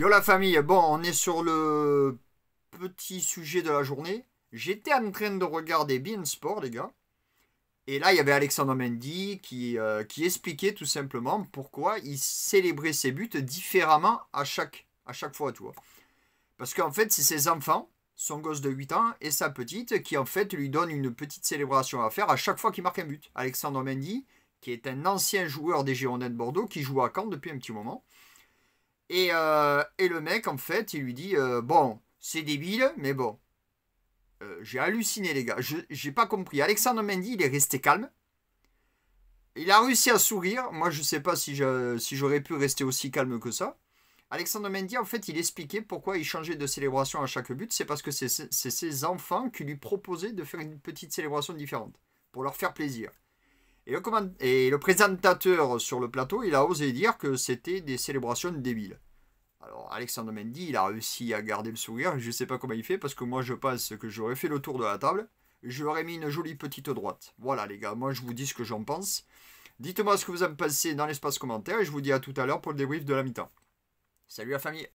Yo la famille, bon, on est sur le petit sujet de la journée. J'étais en train de regarder Bean Sport, les gars. Et là, il y avait Alexandre Mendy qui, euh, qui expliquait tout simplement pourquoi il célébrait ses buts différemment à chaque, à chaque fois, tu Parce qu'en fait, c'est ses enfants, son gosse de 8 ans et sa petite, qui en fait lui donnent une petite célébration à faire à chaque fois qu'il marque un but. Alexandre Mendy, qui est un ancien joueur des Girondins de Bordeaux, qui joue à Caen depuis un petit moment, et, euh, et, le mec, en fait, il lui dit euh, Bon, c'est débile, mais bon. Euh, j'ai halluciné, les gars. je J'ai pas compris. Alexandre Mendy, il est resté calme. Il a réussi à sourire. Moi, je sais pas si j'aurais si pu rester aussi calme que ça. Alexandre Mendy, en fait, il expliquait pourquoi il changeait de célébration à chaque but. C'est parce que c'est ses enfants qui lui proposaient de faire une petite célébration différente, pour leur faire plaisir. Et le, présentateur sur le plateau, il a osé dire que c'était des célébrations débiles. Alors, Alexandre Mendy, il a réussi à garder le sourire. Je ne sais pas comment il fait, parce que moi, je pense que j'aurais fait le tour de la table. J'aurais mis une jolie petite droite. Voilà, les gars, moi, je vous dis ce que j'en pense. Dites-moi ce que vous en pensez dans l'espace commentaire et je vous dis à tout à l'heure pour le débrief de la mi-temps. Salut la famille